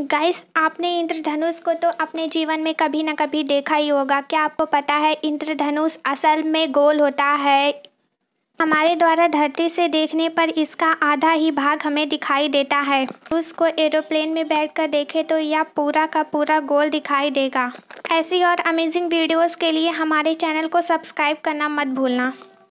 guys आपने इंद्रधनुष को तो अपने जीवन में कभी ना कभी देखा ही होगा क्या आपको पता है इंद्रधनुष असल में गोल होता है हमारे द्वारा धरती से देखने पर इसका आधा ही भाग हमें दिखाई देता है उसको एरोप्लेन में बैठकर देखें तो यह पूरा का पूरा गोल दिखाई देगा ऐसी और अमेजिंग वीडियोस के लिए हमारे चैनल को सब्सक्राइब करना मत भूलना